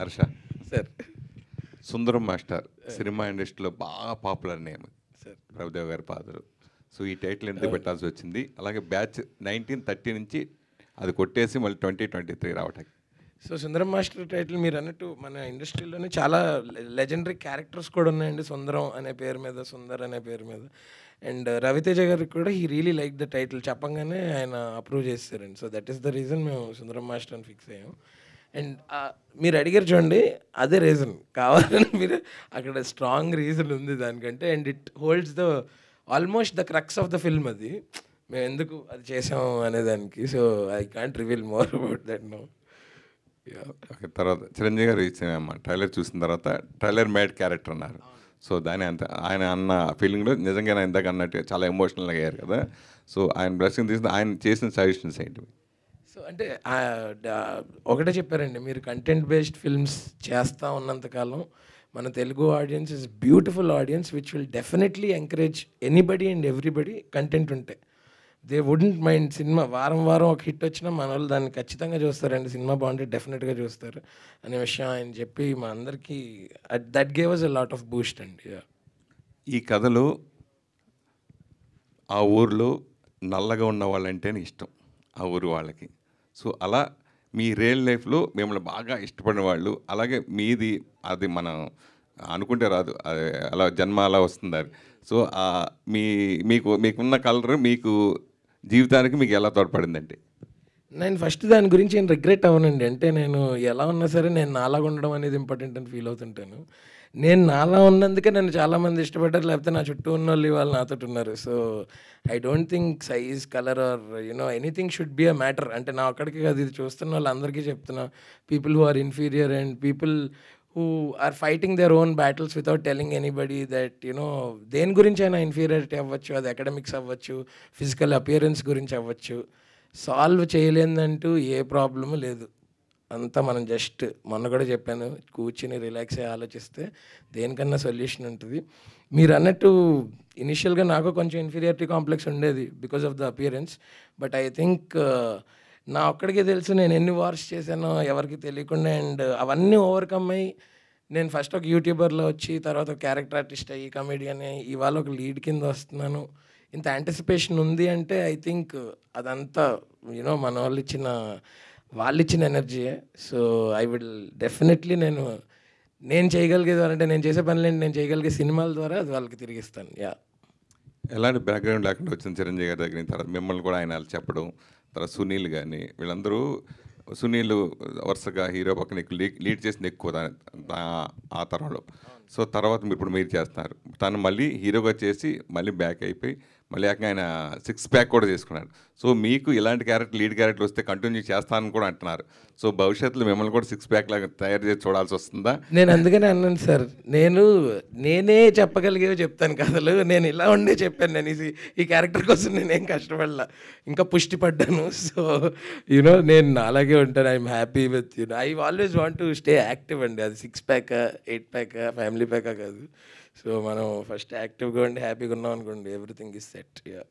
Harsha sir Sundaram master cinema ఇండస్ట్రీలో బాగా popular name sir రవిదేవ్ గారి పాత్రలు సో ఈ టైటిల్ ఎందుకు పెట్టాల్సి వచ్చింది అలాగే బ్యాచ్ నైన్టీన్ థర్టీ నుంచి అది కొట్టేసి మళ్ళీ ట్వంటీ ట్వంటీ త్రీ రావటానికి సో సుందరం మాస్టర్ టైటిల్ మీరు అన్నట్టు మన ఇండస్ట్రీలోనే చాలా లెజెండరీ క్యారెక్టర్స్ కూడా ఉన్నాయండి సుందరం అనే పేరు మీద సుందర్ అనే పేరు మీద అండ్ రవితేజ గారికి కూడా ఈ రియలీ లైక్ ద టైటిల్ చెప్పంగానే ఆయన అప్రూవ్ చేస్తారండి so that is the reason మేము సుందరం మాస్టర్ అని ఫిక్స్ అయ్యాము అండ్ uh, మీరు అడిగారు చూడండి అదే రీజన్ కావాలని మీరు అక్కడ స్ట్రాంగ్ రీజన్ ఉంది దానికంటే and it holds the almost the crux of the film అది మేము ఎందుకు అది చేసాము అనేదానికి so I can't reveal more about that no తర్వాత చిరంజీవి గారు ఇచ్చామమ్మా ట్రైలర్ చూసిన తర్వాత ట్రైలర్ మేడ్ క్యారెక్టర్ అన్నారు సో దాని అంత ఆయన అన్న ఫీలింగ్లో నిజంగా ఆయన ఇందాక అన్నట్టు చాలా ఎమోషనల్గా అయ్యారు కదా సో ఆయన బ్లెస్సింగ్ తీసిన ఆయన చేసిన సజెషన్స్ ఏంటివి సో అంటే ఒకటే చెప్పారండి మీరు కంటెంట్ బేస్డ్ ఫిల్మ్స్ చేస్తూ ఉన్నంతకాలం మన Telugu audience is beautiful audience which will definitely encourage anybody and everybody content ఉంటే దే వుడెంట్ మైండ్ సినిమా వారం వారం ఒక హిట్ వచ్చినా మన వాళ్ళు దాన్ని ఖచ్చితంగా చూస్తారండి సినిమా బాగుంటే డెఫినెట్గా చూస్తారు అనే విషయం ఆయన చెప్పి మా అందరికీ that gave us a lot of boost అండి ఈ కథలు ఆ ఊర్లో నల్లగా ఉన్న వాళ్ళంటేనే ఇష్టం ఆ ఊరు వాళ్ళకి సో అలా మీ రియల్ లైఫ్లో మిమ్మల్ని బాగా ఇష్టపడిన వాళ్ళు అలాగే మీది అది మనం అనుకుంటే రాదు అలా జన్మ అలా వస్తుంది సో మీ మీకు మీకున్న కలర్ మీకు జీవితానికి మీకు ఎలా తోడ్పడిందండి నేను ఫస్ట్ దాని గురించి నేను రిగ్రెట్ అవ్వనండి అంటే నేను ఎలా ఉన్నా సరే నేను నాలాగా ఉండడం అనేది ఇంపార్టెంట్ అని ఫీల్ అవుతుంటాను నేను నాలా ఉన్నందుకే నన్ను చాలామంది ఇష్టపడ్డారు లేకపోతే నా చుట్టూ ఉన్న వాళ్ళు వాళ్ళు నాతో ఉన్నారు so I don't think size colour or you know anything should be a matter అంటే నా అక్కడికి కాదు ఇది చూస్తున్న వాళ్ళందరికీ చెప్తున్నా people who are inferior and people who are fighting their own battles without telling anybody that you know దేని గురించి అయినా ఇన్ఫీరియారిటీ అవ్వచ్చు అది అకాడమిక్స్ అవ్వచ్చు ఫిజికల్ అపియరెన్స్ గురించి అవ్వచ్చు సాల్వ్ చేయలేదంటూ ఏ ప్రాబ్లము లేదు అంతా మనం జస్ట్ మొన్న కూడా చెప్పాను కూర్చుని రిలాక్స్ అయ్యి ఆలోచిస్తే దేనికన్నా సొల్యూషన్ ఉంటుంది మీరు అన్నట్టు ఇనిషియల్గా నాకు కొంచెం ఇన్ఫీరియారిటీ కాంప్లెక్స్ ఉండేది because of the appearance but I think నా ఒక్కడికే తెలుసు నేను ఎన్ని వార్స్ చేశానో ఎవరికి తెలియకుండా అండ్ అవన్నీ ఓవర్కమ్ అయ్యి నేను ఫస్ట్ ఒక యూట్యూబర్లో వచ్చి తర్వాత ఒక క్యారెక్టర్ ఆర్టిస్ట్ అయ్యి కమెడియన్ ఇవాళ ఒక లీడ్ కింద వస్తున్నాను ఇంత యాంటిసిపేషన్ ఉంది అంటే ఐ థింక్ అదంతా యూనో మన వాళ్ళు ఇచ్చిన వాళ్ళు ఇచ్చిన ఎనర్జీయే సో ఐ విల్ డెఫినెట్లీ నేను నేను చేయగలిగేది అంటే నేను చేసే పనులేంటి నేను చేయగలిగే సినిమాల ద్వారా అది వాళ్ళకి తిరిగిస్తాను యా ఎలాంటి బ్యాక్గ్రౌండ్ లేకుండా వచ్చిన చిరంజీవి గారి దగ్గర తర్వాత మిమ్మల్ని కూడా ఆయన చెప్పడం తర్వాత సునీల్ కానీ వీళ్ళందరూ సునీల్ వరుసగా హీరో పక్కన లీడ్ చేసింది ఎక్కువ ఆ తరంలో సో తర్వాత ఇప్పుడు మీరు చేస్తున్నారు తను మళ్ళీ హీరోగా చేసి మళ్ళీ బ్యాక్ అయిపోయి మళ్ళీ ఆయన సిక్స్ ప్యాక్ కూడా చేసుకున్నాడు సో మీకు ఇలాంటి క్యారెక్టర్ లీడ్ క్యారెక్టర్ వస్తే కంటిన్యూ చేస్తానని కూడా అంటున్నారు సో భవిష్యత్తులో మిమ్మల్ని కూడా సిక్స్ ప్యాక్ లాగా తయారు చేసి చూడాల్సి వస్తుందా నేను అందుకనే అన్నాను సార్ నేను నేనే చెప్పగలిగేవి చెప్తాను కథలు నేను ఇలా ఉండే చెప్పాను నేను ఈ ఈ క్యారెక్టర్ కోసం నేనేం కష్టపడలా ఇంకా పుష్టి పడ్డాను సో యూనో నేను అలాగే ఉంటాను I'm happy with you know I always want to stay active అండి అది six pack eight pack family వెళ్ళిపోక కాదు సో మనం ఫస్ట్ యాక్టివ్గా ఉండి హ్యాపీగా ఉన్నాం అనుకోండి ఎవ్రీథింగ్ ఇస్ సెట్ యా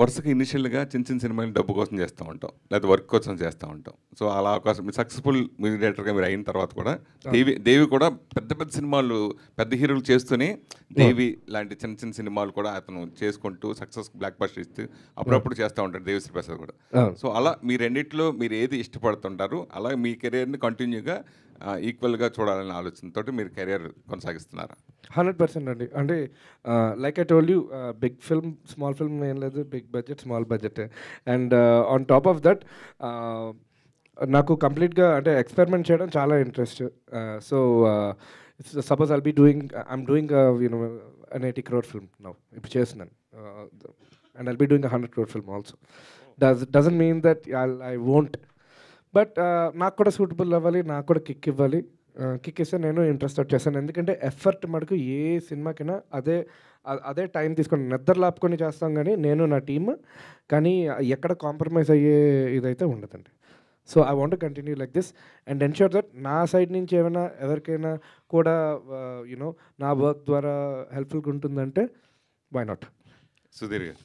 వరుసగా ఇనిషియల్గా చిన్న చిన్న సినిమాలు డబ్బు కోసం చేస్తూ ఉంటాం లేదా వర్క్ కోసం చేస్తూ ఉంటాం సో అలా అవకాశం మీరు సక్సెస్ఫుల్ మ్యూజిక్ డైరెక్టర్గా మీరు అయిన తర్వాత కూడా దేవి దేవి కూడా పెద్ద పెద్ద సినిమాలు పెద్ద హీరోలు చేస్తూనే దేవి లాంటి చిన్న చిన్న సినిమాలు కూడా అతను చేసుకుంటూ సక్సెస్ బ్లాక్ బస్టర్ ఇస్తూ అప్పుడప్పుడు చేస్తూ ఉంటాడు దేవి శ్రీప్రసాద్ కూడా సో అలా మీ రెండిట్లో మీరు ఏది ఇష్టపడుతుంటారు అలా మీ కెరీర్ని కంటిన్యూగా ఈక్వల్గా చూడాలనే ఆలోచనతో మీరు కెరీర్ కొనసాగిస్తున్నారా హండ్రెడ్ పర్సెంట్ అండి అంటే like I told you big film small film ఏం లేదు big budget small budget and on top of that నాకు కంప్లీట్గా అంటే ఎక్స్పెరిమెంట్ చేయడం చాలా interest so suppose I'll be doing I'm doing you know an eighty crore film now ఇప్పుడు చేస్తున్నాను and I'll be doing hundred crore film also does doesn't mean that I won't but నాకు కూడా suitable అవ్వాలి నాకు కూడా కిక్ ఇవ్వాలి కిక్ ఇస్తే నేను ఇంట్రెస్ట్ వచ్చేస్తాను ఎందుకంటే ఎఫర్ట్ మటుకు ఏ సినిమాకైనా అదే అదే టైం తీసుకొని నిద్ర లాపుకొని చేస్తాం కానీ నేను నా టీమ్ కానీ ఎక్కడ కాంప్రమైజ్ అయ్యే ఇదైతే ఉండదండి so I want continue like this and ensure that నా సైడ్ నుంచి ఏమైనా ఎవరికైనా కూడా యునో నా వర్క్ ద్వారా హెల్ప్ఫుల్గా ఉంటుందంటే వై నాట్ సుధీర్ గారు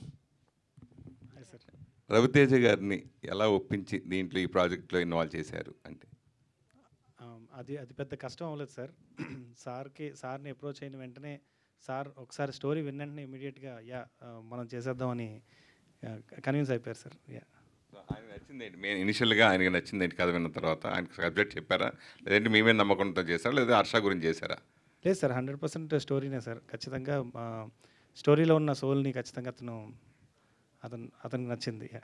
రవితేజ గారిని ఎలా ఒప్పించి దీంట్లో ఈ ప్రాజెక్ట్లో ఇన్వాల్వ్ చేశారు అంటే అది అది పెద్ద కష్టం అవ్వలేదు సార్ సార్కి సార్ని అప్రోచ్ అయిన వెంటనే సార్ ఒకసారి స్టోరీ వెంటనే ఇమీడియట్గా యా మనం చేసేద్దామని కన్విన్స్ అయిపోయారు సార్ యా ఆయన నచ్చిందేంటి మేము ఇనిషియల్గా ఆయనకి నచ్చిందేంటి కథ విన్న తర్వాత ఆయనకి సబ్జెక్ట్ చెప్పారా లేదంటే మేమే నమ్మకంతో చేశారా లేదా హర్ష గురించి చేశారా లేదు సార్ హండ్రెడ్ పర్సెంట్ స్టోరీనే సార్ ఖచ్చితంగా స్టోరీలో ఉన్న సోల్ని ఖచ్చితంగా అతను అతను అతనికి నచ్చింది యా